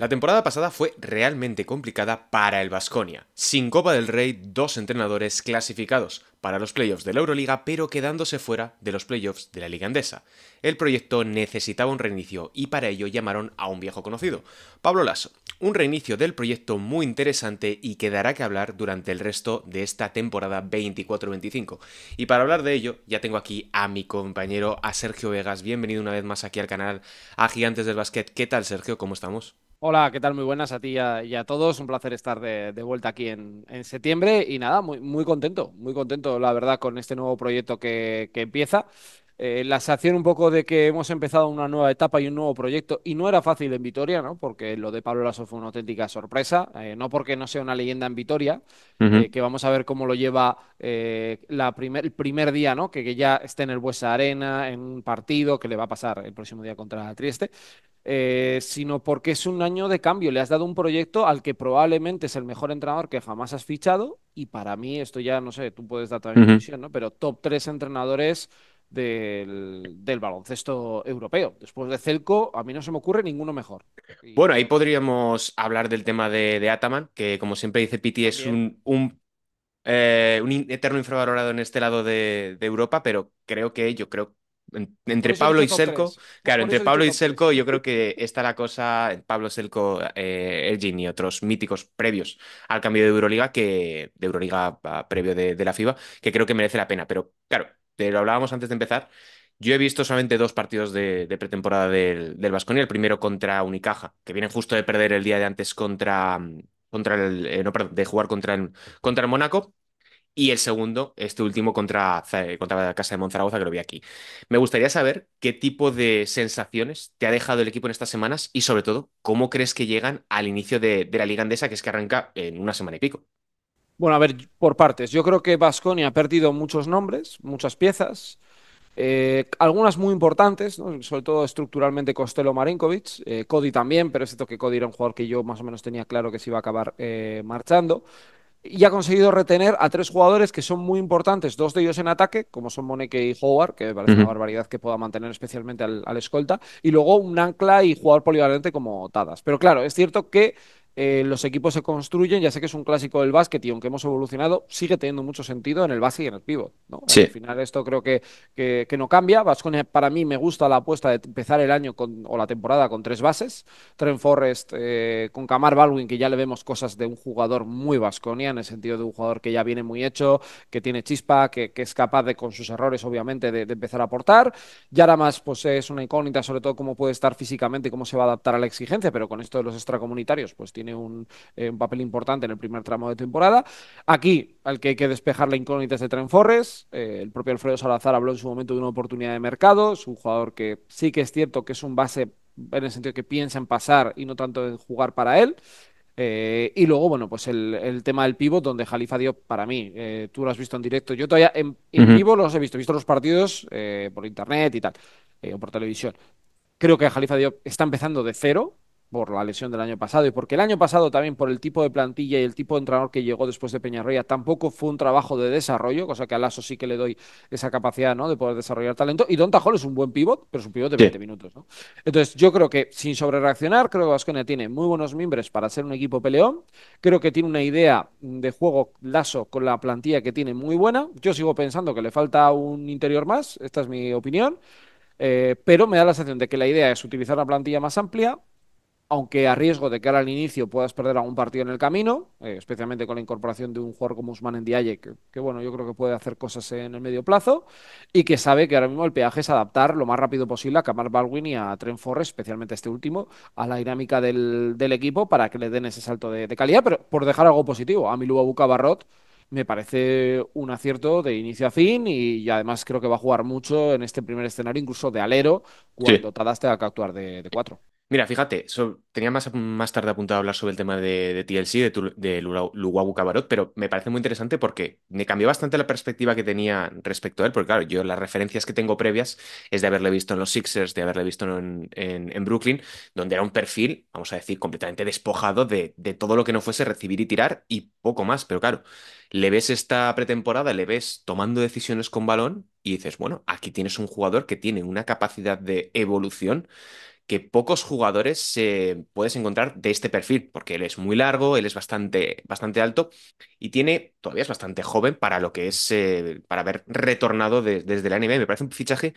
La temporada pasada fue realmente complicada para el Vasconia. Sin Copa del Rey, dos entrenadores clasificados para los playoffs de la Euroliga, pero quedándose fuera de los playoffs de la Liga Andesa. El proyecto necesitaba un reinicio y para ello llamaron a un viejo conocido, Pablo Lasso. Un reinicio del proyecto muy interesante y que dará que hablar durante el resto de esta temporada 24-25. Y para hablar de ello, ya tengo aquí a mi compañero, a Sergio Vegas. Bienvenido una vez más aquí al canal, a Gigantes del básquet. ¿Qué tal, Sergio? ¿Cómo estamos? Hola, ¿qué tal? Muy buenas a ti y a, todos. Un placer estar de, vuelta aquí en, septiembre y nada, muy, muy contento, muy contento, la verdad, con este nuevo proyecto que, que empieza. Eh, la sensación un poco de que hemos empezado una nueva etapa y un nuevo proyecto, y no era fácil en Vitoria, ¿no? Porque lo de Pablo Lasso fue una auténtica sorpresa, eh, no porque no sea una leyenda en Vitoria, eh, que vamos a ver cómo lo lleva el primer día, ¿no? Que, ya esté en el Buesa Arena, en un partido que le va a pasar el próximo día contra Trieste. sino porque es un año de cambio. Le has dado un proyecto al que probablemente es el mejor entrenador que jamás has fichado y para mí esto ya, no sé, tú puedes dar también ¿no? Pero top tres entrenadores del, baloncesto europeo. Después de Celco, a mí no se me ocurre ninguno mejor. Bueno, ahí podríamos hablar del tema de, Ataman, que como siempre dice Piti, es un, un, eh, un, eterno infravalorado en este lado de, Europa, pero creo que yo creo entre Pablo y Celco claro, entre Pablo y Celco yo creo que está la cosa, Pablo Celco, eh, Elgin y otros míticos previos al cambio de Euroliga, que de Euroliga previo de, de la FIBA, que creo que merece la pena. Pero claro, te lo hablábamos antes de empezar, yo he visto solamente dos partidos de, pretemporada del, del el primero contra Unicaja, que vienen justo de perder el día de antes contra, contra el, eh, no, de jugar contra el, contra el Mónaco, y el segundo, este último contra, eh, contra la Casa de Monzaragoza, que lo vi aquí. Me gustaría saber qué tipo de sensaciones te ha dejado el equipo en estas semanas y, sobre todo, cómo crees que llegan al inicio de, de la Liga Andesa, que es que arranca en una semana y pico. Bueno, a ver, por partes. Yo creo que Vasconi ha perdido muchos nombres, muchas piezas. Eh, algunas muy importantes, sobre todo estructuralmente Costello Marinkovic, eh, Cody también, pero es cierto que Cody era un jugador que yo más o menos tenía claro que se iba a acabar eh, marchando. Y ha conseguido retener a tres jugadores que son muy importantes, dos de ellos en ataque, como son Moneke y Howard, que me parece una barbaridad que pueda mantener especialmente al, al, escolta, y luego un ancla y jugador polivalente como Tadas. Pero claro, es cierto que eh, los equipos se construyen, ya sé que es un clásico del básquet y aunque hemos evolucionado, sigue teniendo mucho sentido en el base y en el pivot. Al final esto creo que, que, no cambia. Vasconia para mí me gusta la apuesta de empezar el año o la temporada con tres bases. tren forest eh, con Camar Baldwin, que ya le vemos cosas de un jugador muy Vasconia, en el sentido de un jugador que ya viene muy hecho, que tiene chispa, que, es capaz de, con sus errores obviamente, de, empezar a aportar. y ahora más pues es una incógnita, sobre todo cómo puede estar físicamente y cómo se va a adaptar a la exigencia, pero con esto de los extracomunitarios, pues tiene tiene eh, un, papel importante en el primer tramo de temporada. Aquí, al que hay que despejar la incógnita es de trenforres, eh, el propio Alfredo Salazar habló en su momento de una oportunidad de mercado. Es un jugador que sí que es cierto que es un base en el sentido que piensa en pasar y no tanto en jugar para él. Eh, y luego, bueno, pues el, tema del pivot, donde Jalifa dio para mí, tú lo has visto en directo. Yo todavía en, vivo los he visto, he visto los partidos por internet y tal, o por televisión. Creo que Jalifa dio está empezando de cero, por la lesión del año pasado y porque el año pasado también por el tipo de plantilla y el tipo de entrenador que llegó después de Peñarroya tampoco fue un trabajo de desarrollo, cosa que a Lasso sí que le doy esa capacidad ¿no? de poder desarrollar talento. Y Don Tajol es un buen pivot, pero es un pivot de 20 minutos. Entonces yo creo que sin sobrereaccionar, creo que Vasconia tiene muy buenos miembros para ser un equipo peleón. Creo que tiene una idea de juego Lasso con la plantilla que tiene muy buena. Yo sigo pensando que le falta un interior más, esta es mi opinión. Eh, pero me da la sensación de que la idea es utilizar una plantilla más amplia, aunque a riesgo de que ahora al inicio puedas perder algún partido en el camino, eh, especialmente con la incorporación de un jugador como Usman en Diaye, que, bueno, yo creo que puede hacer cosas en el medio plazo, y que sabe que ahora mismo el peaje es adaptar lo más rápido posible a Kamar Baldwin y a Trent especialmente este último, a la dinámica del, equipo para que le den ese salto de, calidad, pero por dejar algo positivo, a Milu Buca Barrot me parece un acierto de inicio a fin y, además creo que va a jugar mucho en este primer escenario, incluso de alero, cuando Tadas tenga que actuar de cuatro. Mira, fíjate, tenía más, más tarde apuntado a hablar sobre el tema de, TLC, de, tu- Cabarot, pero me parece muy interesante porque me cambió bastante la perspectiva que tenía respecto a él, porque claro, yo las referencias que tengo previas es de haberle visto en los Sixers, de haberle visto en, Brooklyn, donde era un perfil, vamos a decir, completamente despojado de, de todo lo que no fuese recibir y tirar y poco más, pero claro, le ves esta pretemporada, le ves tomando decisiones con balón y dices, bueno, aquí tienes un jugador que tiene una capacidad de evolución que pocos jugadores se puedes encontrar de este perfil, porque él es muy largo, él es bastante, bastante alto y tiene, todavía es bastante joven para lo que es, eh, para haber retornado desde el anime, Me parece un fichaje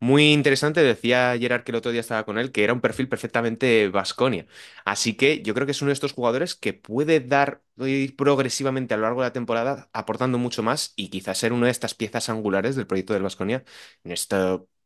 muy interesante. Decía Gerard que el otro día estaba con él, que era un perfil perfectamente Vasconia. Así que yo creo que es uno de estos jugadores que puede dar ir progresivamente a lo largo de la temporada, aportando mucho más y quizás ser una de estas piezas angulares del proyecto del Vasconia en este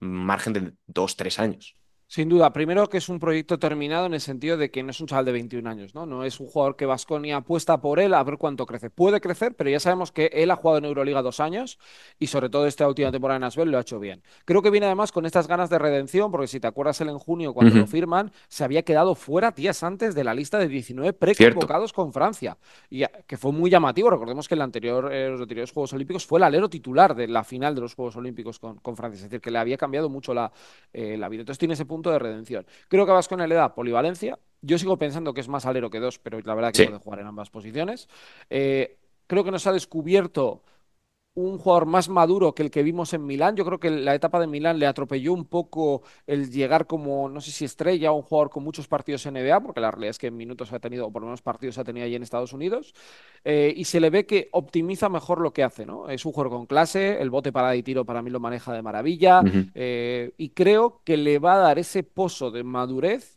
margen de dos, tres años. Sin duda, primero que es un proyecto terminado en el sentido de que no es un chaval de 21 años, ¿no? No es un jugador que Vasconia apuesta por él a ver cuánto crece. Puede crecer, pero ya sabemos que él ha jugado en Euroliga dos años y sobre todo esta última temporada en Asbel lo ha hecho bien. Creo que viene además con estas ganas de redención, porque si te acuerdas él en junio cuando lo firman, se había quedado fuera días antes de la lista de 19 preconvocados con Francia, y que fue muy llamativo. Recordemos que en anterior, eh, los anteriores Juegos Olímpicos fue el alero titular de la final de los Juegos Olímpicos con, con Francia, es decir, que le había cambiado mucho la, eh, la vida. Entonces tiene ese punto punto de redención. Creo que vas con el edad polivalencia. Yo sigo pensando que es más alero que dos, pero la verdad que puede jugar en ambas posiciones. Eh, creo que nos ha descubierto un jugador más maduro que el que vimos en Milán. Yo creo que la etapa de Milán le atropelló un poco el llegar como, no sé si estrella un jugador con muchos partidos en NBA, porque la realidad es que en minutos ha tenido, o por lo menos partidos ha tenido allí en Estados Unidos, eh, y se le ve que optimiza mejor lo que hace, ¿no? Es un jugador con clase, el bote para y tiro para mí lo maneja de maravilla, eh, y creo que le va a dar ese pozo de madurez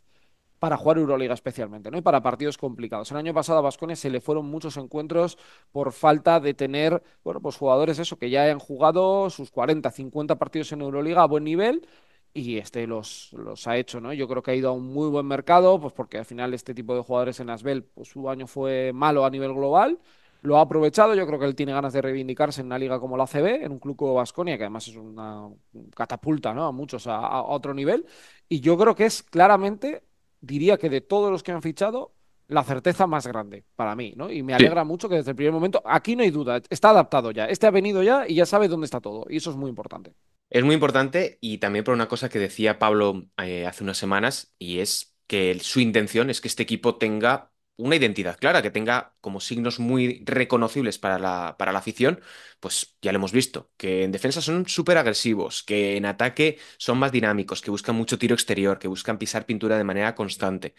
para jugar Euroliga especialmente, ¿no? Y para partidos complicados. El año pasado a Vascones se le fueron muchos encuentros por falta de tener, bueno, pues jugadores eso, que ya han jugado sus 40, 50 partidos en Euroliga a buen nivel y este los, los ha hecho, ¿no? Yo creo que ha ido a un muy buen mercado, pues porque al final este tipo de jugadores en Asbel, pues su año fue malo a nivel global, lo ha aprovechado. Yo creo que él tiene ganas de reivindicarse en una liga como la CB, en un club como Vasconia, que además es una catapulta ¿no? a muchos a, otro nivel. Y yo creo que es claramente diría que de todos los que han fichado, la certeza más grande para mí, ¿no? Y me alegra mucho que desde el primer momento, aquí no hay duda, está adaptado ya, este ha venido ya y ya sabe dónde está todo, y eso es muy importante. Es muy importante y también por una cosa que decía Pablo eh, hace unas semanas, y es que su intención es que este equipo tenga una identidad clara, que tenga como signos muy reconocibles para la, para la afición, pues ya lo hemos visto, que en defensa son súper agresivos, que en ataque son más dinámicos, que buscan mucho tiro exterior, que buscan pisar pintura de manera constante.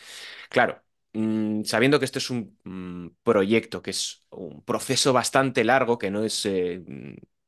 Claro, mm, sabiendo que esto es un mm, proyecto, que es un proceso bastante largo, que no es... Eh,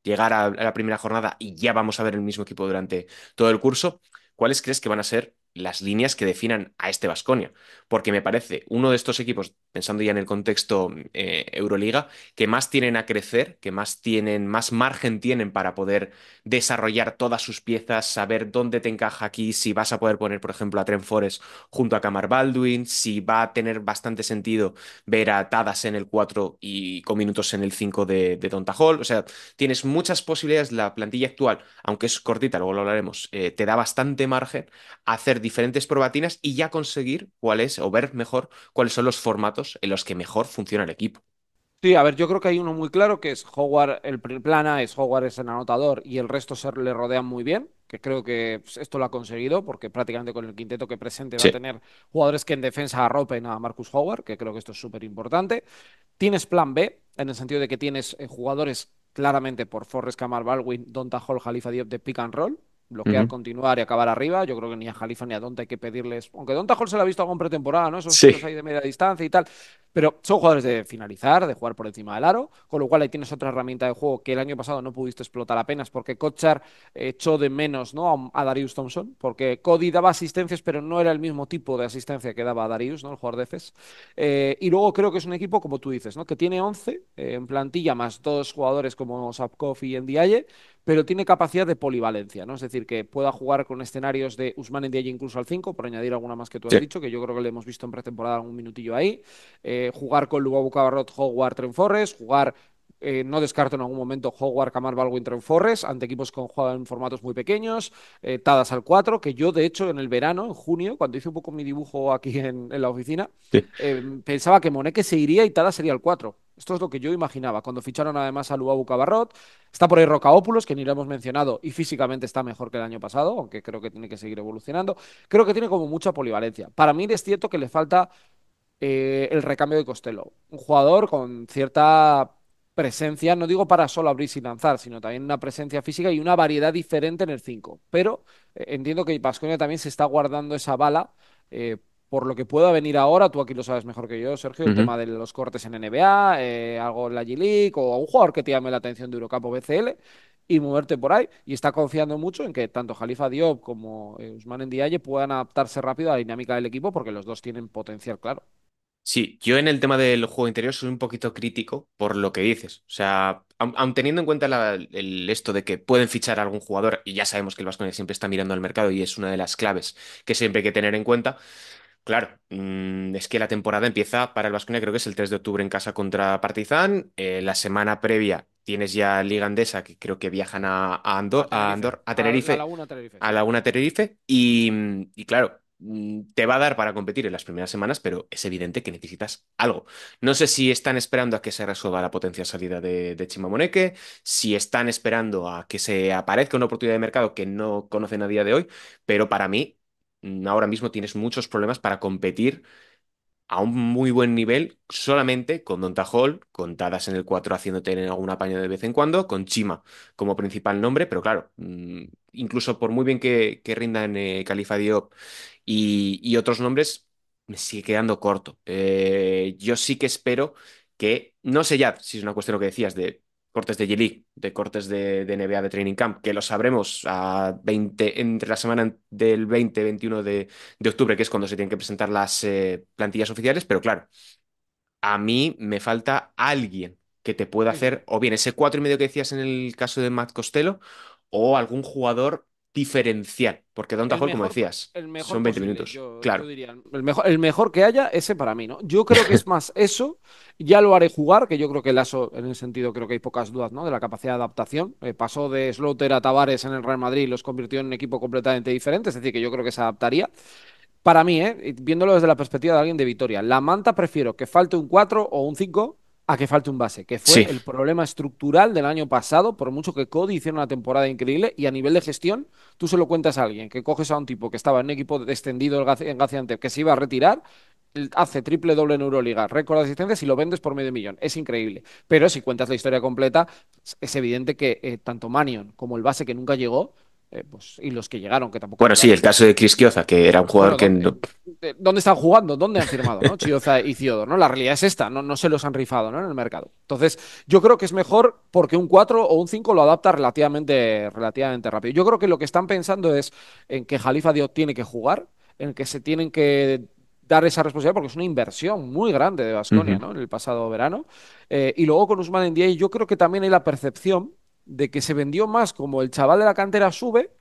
llegar a la primera jornada y ya vamos a ver el mismo equipo durante todo el curso, ¿cuáles crees que van a ser las líneas que definan a este Vasconia, porque me parece uno de estos equipos, pensando ya en el contexto eh, Euroliga, que más tienen a crecer, que más tienen, más margen tienen para poder desarrollar todas sus piezas, saber dónde te encaja aquí, si vas a poder poner, por ejemplo, a Trent Forest junto a Camar Baldwin, si va a tener bastante sentido ver atadas en el 4 y con minutos en el 5 de, de Donta Hall, o sea, tienes muchas posibilidades, la plantilla actual, aunque es cortita, luego lo hablaremos, eh, te da bastante margen a hacer diferentes probatinas y ya conseguir cuáles, o ver mejor cuáles son los formatos en los que mejor funciona el equipo. Sí, a ver, yo creo que hay uno muy claro que es Howard, el A es Howard es el anotador y el resto se le rodean muy bien, que creo que pues, esto lo ha conseguido porque prácticamente con el quinteto que presente va a tener jugadores que en defensa arropen a Marcus Howard, que creo que esto es súper importante. Tienes plan B, en el sentido de que tienes eh, jugadores claramente por Forrest, Kamar, Baldwin, Donta Hall, jalifa Diop de pick and roll, bloquear, continuar y acabar arriba. Yo creo que ni a Jalifa ni a Donta hay que pedirles, aunque Donta Hall se la ha visto con pretemporada, ¿no? Esos sí. ahí de media distancia y tal. Pero son jugadores de finalizar, de jugar por encima del aro, con lo cual ahí tienes otra herramienta de juego que el año pasado no pudiste explotar apenas porque Kochar echó de menos ¿no? a, Darius Thompson, porque Cody daba asistencias, pero no era el mismo tipo de asistencia que daba a Darius, ¿no? el jugador de FES. Eh, y luego creo que es un equipo, como tú dices, ¿no? que tiene 11 eh, en plantilla, más dos jugadores como Sapkov y Ndiaye, pero tiene capacidad de polivalencia, ¿no? Es decir, que pueda jugar con escenarios de Usman en incluso al 5, por añadir alguna más que tú has dicho, que yo creo que le hemos visto en pretemporada un minutillo ahí, eh, jugar con Lubabu Cabarrot, Hogwarts, Trent jugar eh, no descarto en algún momento Howard, Camar, Baldwin, Trent Forrest, ante equipos con juegan en formatos muy pequeños, eh, Tadas al 4, que yo de hecho en el verano, en junio, cuando hice un poco mi dibujo aquí en, la oficina, pensaba que Moneque se iría y Tadas sería el 4. Esto es lo que yo imaginaba. Cuando ficharon además a Luau Cabarrot, está por ahí Rocaópulos, que ni lo hemos mencionado, y físicamente está mejor que el año pasado, aunque creo que tiene que seguir evolucionando. Creo que tiene como mucha polivalencia. Para mí es cierto que le falta eh, el recambio de Costello. Un jugador con cierta presencia, no digo para solo abrir y lanzar, sino también una presencia física y una variedad diferente en el 5. Pero eh, entiendo que Pascuña también se está guardando esa bala. Eh, por lo que pueda venir ahora, tú aquí lo sabes mejor que yo, Sergio, el tema de los cortes en NBA, eh, algo en la G-League o un jugador que te llame la atención de Eurocup BCL y moverte por ahí. Y está confiando mucho en que tanto Jalifa Diop como eh, Usman Ndiaye puedan adaptarse rápido a la dinámica del equipo porque los dos tienen potencial claro. Sí, yo en el tema del juego interior soy un poquito crítico por lo que dices. O sea, aun, teniendo en cuenta el, esto de que pueden fichar a algún jugador, y ya sabemos que el Vasconia siempre está mirando al mercado y es una de las claves que siempre hay que tener en cuenta, Claro, mm, es que la temporada empieza para el Vasconia, creo que es el 3 de octubre en casa contra Partizan. Eh, la semana previa tienes ya Liga Andesa, que creo que viajan a, Andor, a, a Tenerife. A Laguna Tenerife. Y, claro, mm, te va a dar para competir en las primeras semanas, pero es evidente que necesitas algo. No sé si están esperando a que se resuelva la potencia salida de, de Chimamoneque, si están esperando a que se aparezca una oportunidad de mercado que no conocen a día de hoy, pero para mí Mm, ahora mismo tienes muchos problemas para competir a un muy buen nivel solamente con Don Hall contadas en el 4 haciéndote en algún apaño de vez en cuando, con Chima como principal nombre, pero claro, mm, incluso por muy bien que, rinda en eh, Califa Diop y, otros nombres, me sigue quedando corto. Eh, yo sí que espero que, no sé ya si es una cuestión lo que decías de cortes de g de cortes de, NBA de Training Camp, que lo sabremos a 20, entre la semana del 20-21 de, octubre, que es cuando se tienen que presentar las eh, plantillas oficiales, pero claro, a mí me falta alguien que te pueda hacer o bien ese y medio que decías en el caso de Matt Costello o algún jugador diferencial, porque Don Tajol, como decías, son 20 minutos. claro. el, mejor, el mejor que haya, ese para mí, ¿no? Yo creo que es más eso, ya lo haré jugar, que yo creo que el aso, en el sentido, creo que hay pocas dudas, ¿no? De la capacidad de adaptación. Eh, pasó de Slaughter a Tavares en el Real Madrid, los convirtió en un equipo completamente diferente, es decir, que yo creo que se adaptaría. Para mí, ¿eh? viéndolo desde la perspectiva de alguien de Vitoria, la manta prefiero que falte un 4 o un 5 a que falte un base, que fue el problema estructural del año pasado, por mucho que Cody hiciera una temporada increíble y a nivel de gestión, tú se lo cuentas a alguien, que coges a un tipo que estaba en equipo descendido en Gaziantep, que se iba a retirar, hace triple doble en Euroliga, récord de asistencias y lo vendes por medio millón. Es increíble. Pero si cuentas la historia completa, es evidente que eh, tanto Manion como el base que nunca llegó eh, pues, y los que llegaron, que tampoco. Bueno, sí, el caso de Chris Quioza, que era un jugador que. Eh, ¿Dónde están jugando? ¿Dónde han firmado? ¿no? Chioza y Ciodo, ¿no? La realidad es esta, no, no se los han rifado ¿no? en el mercado. Entonces, yo creo que es mejor porque un 4 o un 5 lo adapta relativamente, relativamente rápido. Yo creo que lo que están pensando es en que Jalifa Dios tiene que jugar, en que se tienen que dar esa responsabilidad porque es una inversión muy grande de Basconia, ¿no? en el pasado verano. Eh, y luego con Usman Ndiaye yo creo que también hay la percepción de que se vendió más como el chaval de la cantera sube,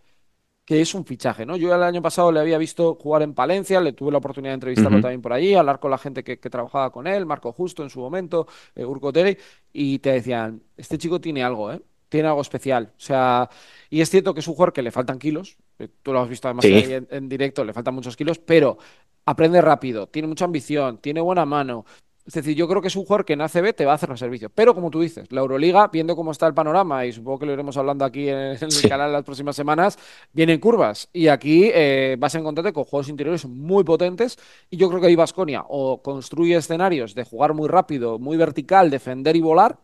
que es un fichaje, ¿no? Yo el año pasado le había visto jugar en Palencia, le tuve la oportunidad de entrevistarlo también por allí, hablar con la gente que, trabajaba con él, Marco Justo en su momento, eh, Urco Terry, y te decían, este chico tiene algo, ¿eh? Tiene algo especial. O sea, y es cierto que es un jugador que le faltan kilos, eh, tú lo has visto además en directo, le faltan muchos kilos, pero aprende rápido, tiene mucha ambición, tiene buena mano, es decir, yo creo que es un jugador que en ACB te va a hacer un servicio, Pero como tú dices, la Euroliga, viendo cómo está el panorama, y supongo que lo iremos hablando aquí en el canal las próximas semanas, vienen curvas. Y aquí eh, vas a encontrarte con juegos interiores muy potentes. Y yo creo que ahí Vasconia o construye escenarios de jugar muy rápido, muy vertical, defender y volar,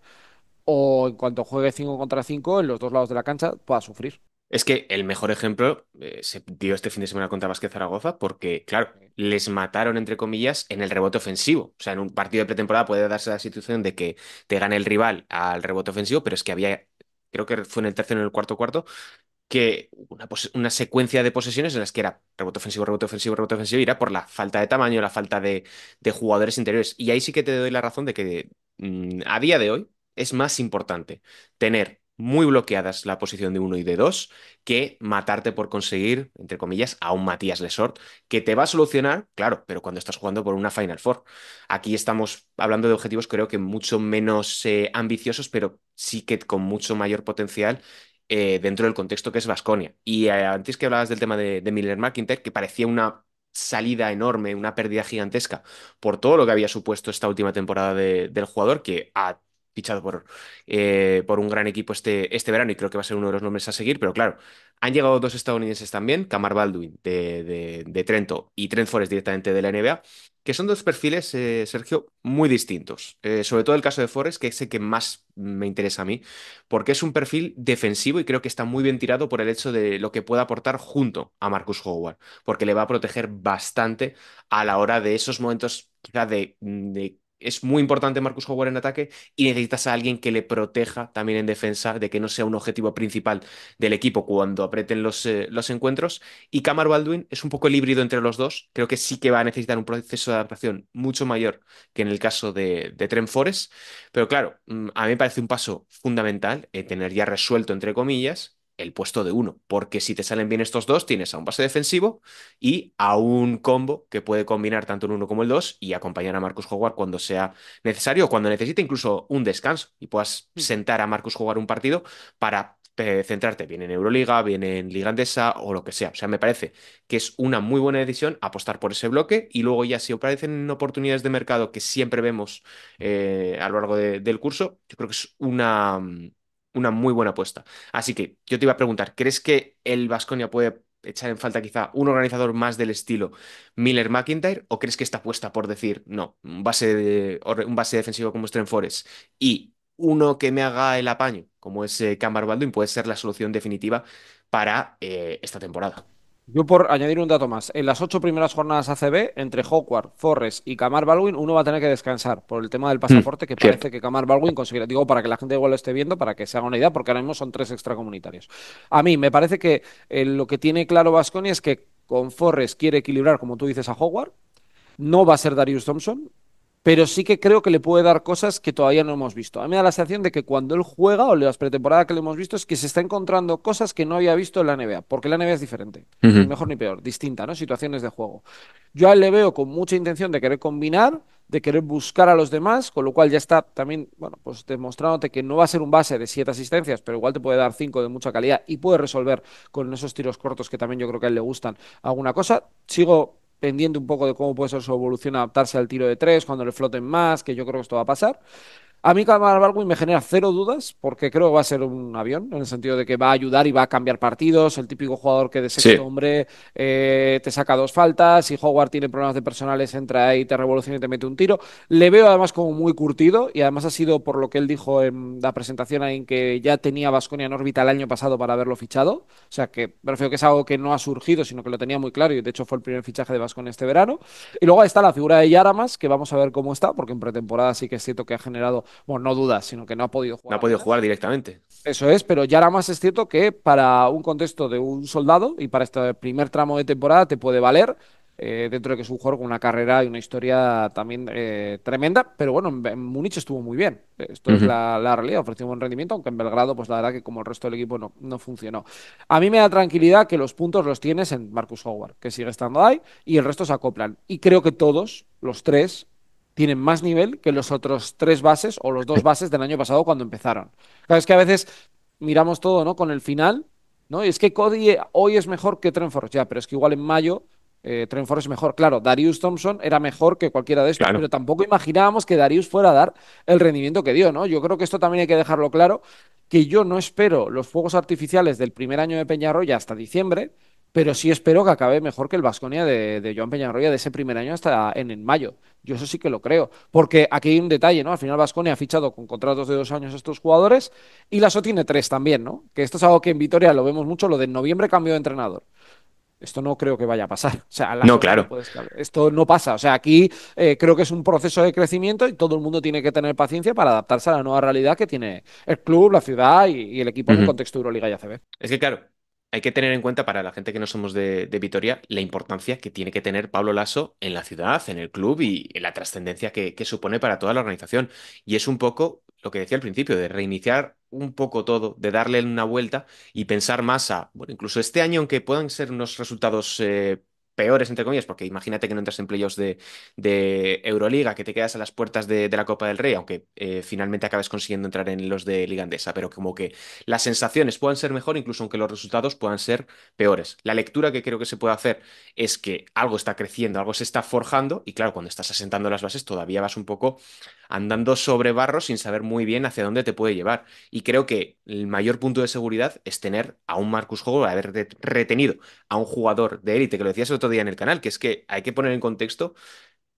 o en cuanto juegue 5 contra 5, en los dos lados de la cancha, pueda sufrir. Es que el mejor ejemplo eh, se dio este fin de semana contra Vázquez Zaragoza porque, claro, les mataron, entre comillas, en el rebote ofensivo. O sea, en un partido de pretemporada puede darse la situación de que te gane el rival al rebote ofensivo, pero es que había, creo que fue en el tercero o en el cuarto cuarto, que una, secuencia de posesiones en las que era rebote ofensivo, rebote ofensivo, rebote ofensivo, y era por la falta de tamaño, la falta de, jugadores interiores. Y ahí sí que te doy la razón de que mm, a día de hoy es más importante tener muy bloqueadas la posición de uno y de dos, que matarte por conseguir, entre comillas, a un Matías Lesort, que te va a solucionar, claro, pero cuando estás jugando por una Final Four. Aquí estamos hablando de objetivos creo que mucho menos eh, ambiciosos, pero sí que con mucho mayor potencial eh, dentro del contexto que es Vasconia. Y eh, antes que hablabas del tema de, Miller McIntyre, que parecía una salida enorme, una pérdida gigantesca por todo lo que había supuesto esta última temporada del jugador, que a fichado por, eh, por un gran equipo este, este verano y creo que va a ser uno de los nombres a seguir, pero claro, han llegado dos estadounidenses también, Camar Baldwin de, Trento y Trent Forest directamente de la NBA, que son dos perfiles, eh, Sergio, muy distintos. Eh, sobre todo el caso de Forest, que es el que más me interesa a mí, porque es un perfil defensivo y creo que está muy bien tirado por el hecho de lo que pueda aportar junto a Marcus Howard, porque le va a proteger bastante a la hora de esos momentos quizá de es muy importante Marcus Howard en ataque y necesitas a alguien que le proteja también en defensa de que no sea un objetivo principal del equipo cuando aprieten los, eh, los encuentros. Y Camar Baldwin es un poco el híbrido entre los dos. Creo que sí que va a necesitar un proceso de adaptación mucho mayor que en el caso de, de Trent Forest. Pero claro, mm, a mí me parece un paso fundamental eh, tener ya resuelto, entre comillas, el puesto de uno, porque si te salen bien estos dos, tienes a un base defensivo y a un combo que puede combinar tanto el uno como el dos y acompañar a Marcus Howard cuando sea necesario o cuando necesite incluso un descanso y puedas hmm. sentar a Marcus jugar un partido para eh, centrarte bien en Euroliga, bien en Liga Andesa o lo que sea. O sea, me parece que es una muy buena decisión apostar por ese bloque y luego ya si aparecen oportunidades de mercado que siempre vemos eh, a lo largo del curso, yo creo que es una mm, una muy buena apuesta. Así que yo te iba a preguntar, ¿crees que el Vasconia puede echar en falta quizá un organizador más del estilo Miller McIntyre? ¿O crees que esta apuesta por decir, no, un base, un base defensivo como Stren Forest y uno que me haga el apaño, como es Camar eh, Baldwin, puede ser la solución definitiva para eh, esta temporada? Yo por añadir un dato más, en las ocho primeras jornadas ACB, entre Hogwarts, Forrest y Camar Baldwin, uno va a tener que descansar por el tema del mm, pasaporte que parece que Camar Baldwin conseguirá. Digo, para que la gente igual lo esté viendo, para que se haga una idea, porque ahora mismo son tres extracomunitarios. A mí me parece que eh, lo que tiene claro Vasconi es que con Forrest quiere equilibrar, como tú dices, a Hogwarts. No va a ser Darius Thompson, pero sí que creo que le puede dar cosas que todavía no hemos visto. A mí me da la sensación de que cuando él juega o las pretemporadas que le hemos visto es que se está encontrando cosas que no había visto en la NBA, porque la NBA es diferente, Ni mejor ni peor, distinta, ¿no? Situaciones de juego. Yo a él le veo con mucha intención de querer combinar, de querer buscar a los demás, con lo cual ya está también, bueno, pues demostrándote que no va a ser un base de siete asistencias, pero igual te puede dar cinco de mucha calidad y puede resolver con esos tiros cortos que también yo creo que a él le gustan alguna cosa. Sigo pendiente un poco de cómo puede ser su evolución, adaptarse al tiro de tres, cuando le floten más, que yo creo que esto va a pasar. A mí Kamar Baldwin me genera cero dudas porque creo que va a ser un avión, en el sentido de que va a ayudar y va a cambiar partidos, el típico jugador que de sexto hombre eh, te saca dos faltas, si Howard tiene problemas de personales entra ahí, te revoluciona y te mete un tiro. Le veo además como muy curtido y además ha sido por lo que él dijo en la presentación en que ya tenía Vasconia en órbita el año pasado para haberlo fichado, o sea que prefiero que es algo que no ha surgido, sino que lo tenía muy claro y de hecho fue el primer fichaje de Vasconia este verano. Y luego está la figura de Yaramas, que vamos a ver cómo está, porque en pretemporada sí que es cierto que ha generado bueno, no dudas, sino que no ha podido jugar. No ha podido jugar directamente. Eso es, pero ya nada más es cierto que para un contexto de un soldado y para este primer tramo de temporada te puede valer, eh, dentro de que es un jugador con una carrera y una historia también eh, tremenda, pero bueno, en, Múnich estuvo muy bien, esto es la, realidad, ofreció un buen rendimiento, aunque en Belgrado, pues la verdad que como el resto del equipo no, no funcionó. A mí me da tranquilidad que los puntos los tienes en Marcus Howard, que sigue estando ahí, y el resto se acoplan. Y creo que todos, los tres, tienen más nivel que los otros tres bases o los dos bases del año pasado cuando empezaron. Claro, es que a veces miramos todo, ¿no? Con el final, ¿no? Y es que Cody eh, hoy es mejor que trenforce ya, pero es que igual en mayo eh, es mejor. Claro, Darius Thompson era mejor que cualquiera de estos, pero tampoco imaginábamos que Darius fuera a dar el rendimiento que dio, ¿no? Yo creo que esto también hay que dejarlo claro, que yo no espero los fuegos artificiales del primer año de ya hasta diciembre, pero sí espero que acabe mejor que el Vasconia de, Joan Peñarroya de ese primer año hasta en, en, mayo. Yo eso sí que lo creo, porque aquí hay un detalle, ¿no? Al final Vasconia ha fichado con contratos de dos años a estos jugadores y SO tiene tres también, ¿no? Que esto es algo que en Vitoria lo vemos mucho, lo de noviembre cambio de entrenador. Esto no creo que vaya a pasar. O sea, no, claro. Esto no pasa. O sea, aquí eh, creo que es un proceso de crecimiento y todo el mundo tiene que tener paciencia para adaptarse a la nueva realidad que tiene el club, la ciudad y, el equipo en el contexto de Euroliga y ACB. Es que, claro, hay que tener en cuenta para la gente que no somos de, Vitoria la importancia que tiene que tener Pablo Lasso en la ciudad, en el club y en la trascendencia que, supone para toda la organización. Y es un poco lo que decía al principio, de reiniciar un poco todo, de darle una vuelta y pensar más a, bueno, incluso este año, aunque puedan ser unos resultados eh, peores, entre comillas, porque imagínate que no entras en playoffs de, Euroliga, que te quedas a las puertas de, la Copa del Rey, aunque eh, finalmente acabes consiguiendo entrar en los de Liga Andesa, pero como que las sensaciones puedan ser mejor, incluso aunque los resultados puedan ser peores. La lectura que creo que se puede hacer es que algo está creciendo, algo se está forjando, y claro, cuando estás asentando las bases todavía vas un poco andando sobre barro sin saber muy bien hacia dónde te puede llevar. Y creo que el mayor punto de seguridad es tener a un Marcus Howard, haber retenido a un jugador de élite, que lo decías el otro día en el canal, que es que hay que poner en contexto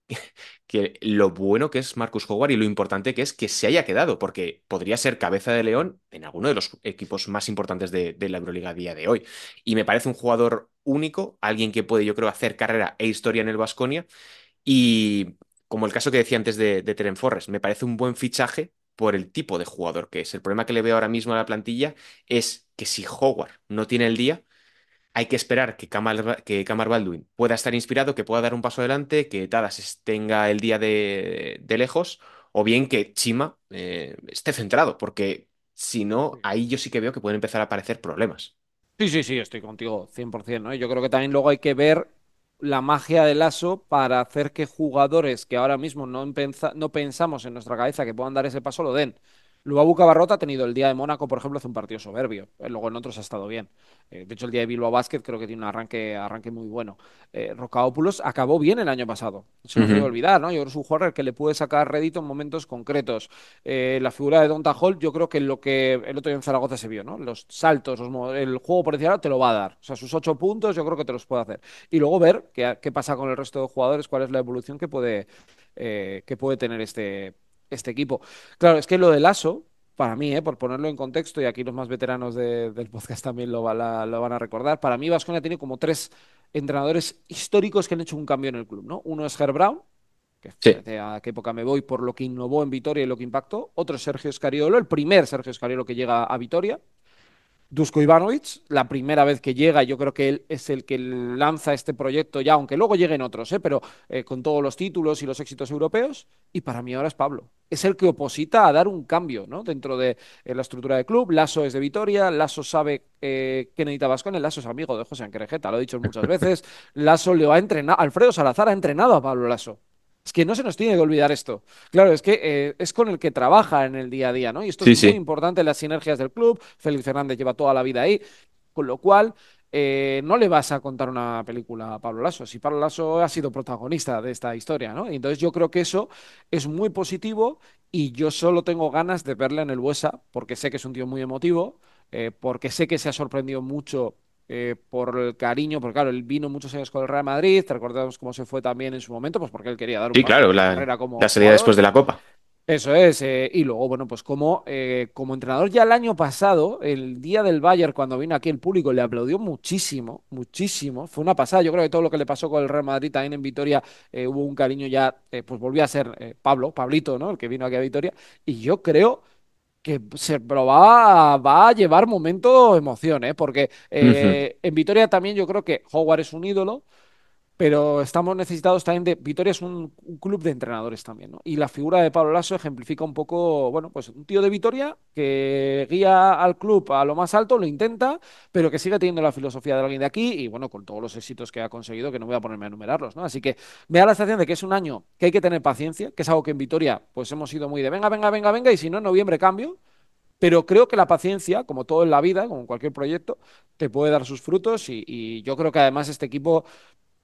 que lo bueno que es Marcus Howard y lo importante que es que se haya quedado, porque podría ser cabeza de león en alguno de los equipos más importantes de, la Euroliga a día de hoy. Y me parece un jugador único, alguien que puede, yo creo, hacer carrera e historia en el Vasconia. Y como el caso que decía antes de, de Me parece un buen fichaje por el tipo de jugador que es. El problema que le veo ahora mismo a la plantilla es que si Howard no tiene el día, hay que esperar que Kamar, que Baldwin pueda estar inspirado, que pueda dar un paso adelante, que Tadas tenga el día de, lejos, o bien que Chima eh, esté centrado, porque si no, ahí yo sí que veo que pueden empezar a aparecer problemas. Sí, sí, sí, estoy contigo 100%. ¿no? Yo creo que también luego hay que ver la magia del lazo para hacer que jugadores que ahora mismo no, no pensamos en nuestra cabeza que puedan dar ese paso lo den. Lubabu Cabarrota ha tenido el día de Mónaco, por ejemplo, hace un partido soberbio. Eh, luego en otros ha estado bien. Eh, de hecho, el día de Bilbao Basket creo que tiene un arranque, muy bueno. Eh, acabó bien el año pasado. Se lo -huh. olvidar, ¿no? Yo creo que es un jugador que le puede sacar rédito en momentos concretos. Eh, la figura de Donta Hall, yo creo que lo que el otro día en Zaragoza se vio, ¿no? Los saltos, el juego por te lo va a dar. O sea, sus ocho puntos yo creo que te los puede hacer. Y luego ver qué, pasa con el resto de jugadores, cuál es la evolución que puede tener este este equipo. Claro, es que lo del ASO, para mí, ¿eh? por ponerlo en contexto, y aquí los más veteranos del podcast también lo, lo, van a recordar, para mí Vasconia tiene como tres entrenadores históricos que han hecho un cambio en el club. ¿no? Uno es Ger Brown, que a qué época me voy por lo que innovó en Vitoria y lo que impactó. Otro es Sergio Escariolo, el primer Sergio Escariolo que llega a Vitoria, Dusko Ivanovic, la primera vez que llega, yo creo que él es el que lanza este proyecto ya, aunque luego lleguen otros, ¿eh? pero eh, con todos los títulos y los éxitos europeos, y para mí ahora es Pablo. Es el que oposita a dar un cambio ¿no? dentro de eh, la estructura del club. Lasso es de Vitoria, Lasso sabe eh, que necesita Vascón, el Lasso es amigo de José Anquerejeta, lo he dicho muchas veces. Lasso le ha entrenado, Alfredo Salazar ha entrenado a Pablo Lasso es que no se nos tiene que olvidar esto. Claro, es que eh, es con el que trabaja en el día a día, ¿no? Y esto es muy importante, las sinergias del club. Félix Fernández lleva toda la vida ahí. Con lo cual, eh, no le vas a contar una película a Pablo Lasso. Si Pablo Lasso ha sido protagonista de esta historia, ¿no? Entonces yo creo que eso es muy positivo y yo solo tengo ganas de verle en el Huesa, porque sé que es un tío muy emotivo, eh, porque sé que se ha sorprendido mucho eh, por el cariño, porque claro, él vino muchos años con el Real Madrid, te recordamos cómo se fue también en su momento, pues porque él quería dar un sí, claro, la, carrera como la después de la Copa. Eso es, eh, y luego, bueno, pues como, eh, como entrenador ya el año pasado, el día del Bayern, cuando vino aquí el público, le aplaudió muchísimo, muchísimo, fue una pasada, yo creo que todo lo que le pasó con el Real Madrid también en Vitoria hubo un cariño ya, pues volvió a ser Pablo, Pablito, ¿no? El que vino aquí a Vitoria, y yo creo que se pero va, a llevar momentos emociones, ¿eh? porque eh, en Vitoria también yo creo que Howard es un ídolo, pero estamos necesitados también de... Vitoria es un, club de entrenadores también, ¿no? Y la figura de Pablo Lasso ejemplifica un poco, bueno, pues un tío de Vitoria que guía al club a lo más alto, lo intenta, pero que sigue teniendo la filosofía de alguien de aquí y, bueno, con todos los éxitos que ha conseguido, que no voy a ponerme a enumerarlos, ¿no? Así que me da la sensación de que es un año que hay que tener paciencia, que es algo que en Vitoria pues hemos ido muy de venga, venga, venga, venga, y si no, en noviembre cambio. Pero creo que la paciencia, como todo en la vida, como en cualquier proyecto, te puede dar sus frutos y yo creo que además este equipo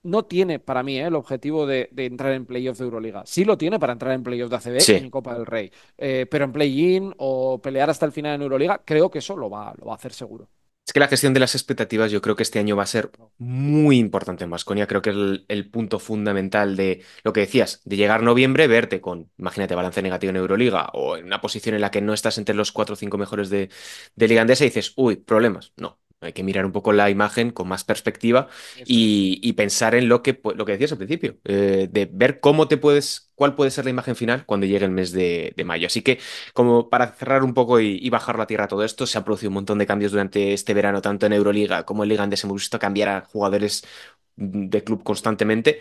no tiene para mí ¿eh? el objetivo de, entrar en playoffs de Euroliga. Sí lo tiene para entrar en playoffs de ACB en Copa del Rey. Eh, pero en play-in o pelear hasta el final en Euroliga, creo que eso lo va, a hacer seguro. Es que la gestión de las expectativas yo creo que este año va a ser muy importante en Vasconia. Creo que es el, punto fundamental de lo que decías, de llegar noviembre, verte con, imagínate, balance negativo en Euroliga o en una posición en la que no estás entre los cuatro o cinco mejores de, de Liga Andesa y dices, uy, problemas. No, hay que mirar un poco la imagen con más perspectiva y, pensar en lo que, lo que decías al principio, eh, de ver cómo te puedes, cuál puede ser la imagen final cuando llegue el mes de, mayo. Así que, como para cerrar un poco y, bajar la tierra todo esto, se ha producido un montón de cambios durante este verano, tanto en Euroliga como en Liga Andes. Hemos visto cambiar a jugadores de club constantemente.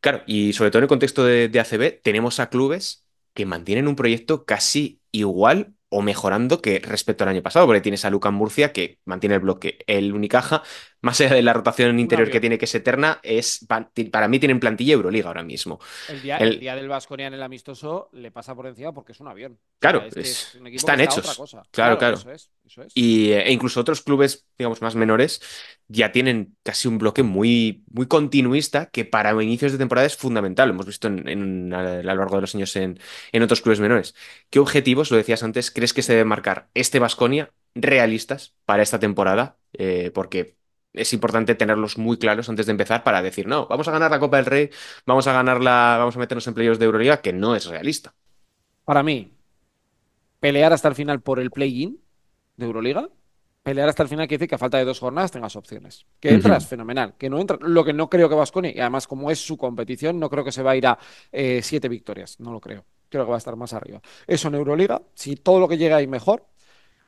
Claro, y sobre todo en el contexto de, de ACB, tenemos a clubes que mantienen un proyecto casi igual o mejorando que respecto al año pasado, porque tienes a Luca Murcia que mantiene el bloque, el Unicaja más allá de la rotación interior que tiene que ser eterna, es para mí tienen plantilla Euroliga ahora mismo. El día, del Vasconia en el amistoso le pasa por encima porque es un avión. Claro, están hechos. Claro, claro. Eh, e incluso otros clubes, digamos, más menores, ya tienen casi un bloque muy, muy continuista que para inicios de temporada es fundamental. Lo hemos visto en, a, lo largo de los años en, otros clubes menores. ¿Qué objetivos, lo decías antes, crees que se debe marcar este Vasconia realistas para esta temporada? Eh, porque es importante tenerlos muy claros antes de empezar para decir, no, vamos a ganar la Copa del Rey, vamos a ganarla vamos a meternos en playoffs de Euroliga, que no es realista. Para mí, pelear hasta el final por el play-in de Euroliga, pelear hasta el final quiere decir que a falta de dos jornadas tengas opciones. Que entras, fenomenal. Que no entras, lo que no creo que Vasconi, y además como es su competición, no creo que se va a ir a eh, siete victorias, no lo creo. Creo que va a estar más arriba. Eso en Euroliga, si todo lo que llega ahí mejor,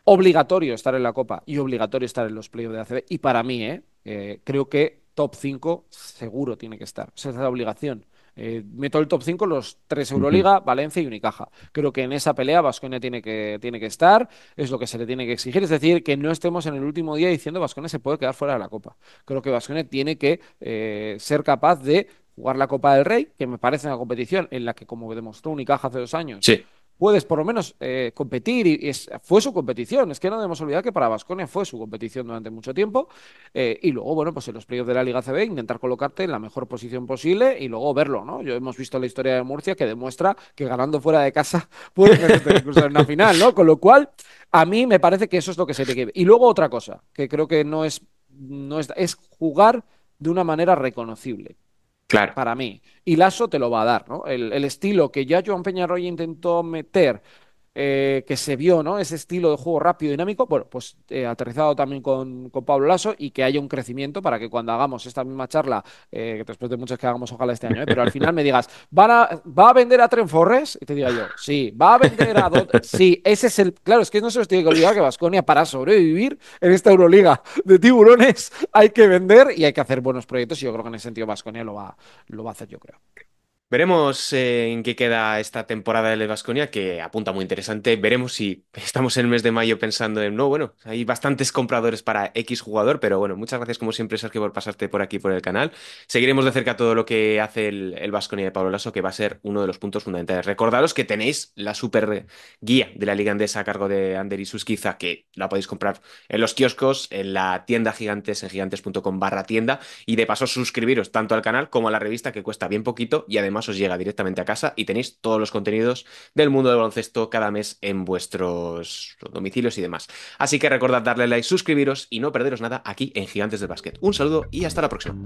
obligatorio estar en la Copa y obligatorio estar en los playoffs de la Y para mí, ¿eh? eh creo que top 5 seguro tiene que estar. Esa es la obligación. Eh, meto el top 5 los tres Euroliga, Valencia y Unicaja. Creo que en esa pelea Vasconia tiene que, tiene que estar, es lo que se le tiene que exigir. Es decir, que no estemos en el último día diciendo Vasconia se puede quedar fuera de la Copa. Creo que Vasconia tiene que eh, ser capaz de jugar la Copa del Rey, que me parece una competición en la que, como demostró Unicaja hace dos años, sí puedes por lo menos eh, competir. Y, fue su competición. Es que no debemos olvidar que para Vasconia fue su competición durante mucho tiempo. Eh, y luego, bueno, pues en los playoffs de la Liga CB intentar colocarte en la mejor posición posible y luego verlo, ¿no? Yo hemos visto la historia de Murcia que demuestra que ganando fuera de casa puedes meterte incluso en una final, ¿no? Con lo cual, a mí me parece que eso es lo que se te quiere. Y luego otra cosa, que creo que no es, no es, es jugar de una manera reconocible. Claro. Para mí. Y Lazo te lo va a dar, ¿no? El, el estilo que ya Joan Peñarroya intentó meter eh, que se vio, ¿no? Ese estilo de juego rápido, y dinámico, bueno, pues eh, aterrizado también con, con, Pablo Lasso y que haya un crecimiento para que cuando hagamos esta misma charla, eh, que después de muchas que hagamos ojalá este año, ¿eh? pero al final me digas, ¿van ¿va a vender a Trenforres? Y te diga yo, sí, ¿va a vender a Sí, ese es el... Claro, es que no se os tiene que olvidar que Vasconia para sobrevivir en esta Euroliga de tiburones hay que vender y hay que hacer buenos proyectos y yo creo que en ese sentido Vasconia lo va, lo va a hacer, yo creo. Veremos eh, en qué queda esta temporada del Vasconia, que apunta muy interesante. Veremos si estamos en el mes de mayo pensando en. No, bueno, hay bastantes compradores para X jugador, pero bueno, muchas gracias como siempre, Sergio, por pasarte por aquí por el canal. Seguiremos de cerca todo lo que hace el Vasconia de Pablo Lasso, que va a ser uno de los puntos fundamentales. Recordaros que tenéis la super guía de la Liga Andesa a cargo de Ander y Susquiza, que la podéis comprar en los kioscos, en la tienda gigantes, en gigantes.com barra tienda. Y de paso, suscribiros tanto al canal como a la revista, que cuesta bien poquito, y además os llega directamente a casa y tenéis todos los contenidos del mundo del baloncesto cada mes en vuestros domicilios y demás. Así que recordad darle like, suscribiros y no perderos nada aquí en Gigantes del Básquet. Un saludo y hasta la próxima.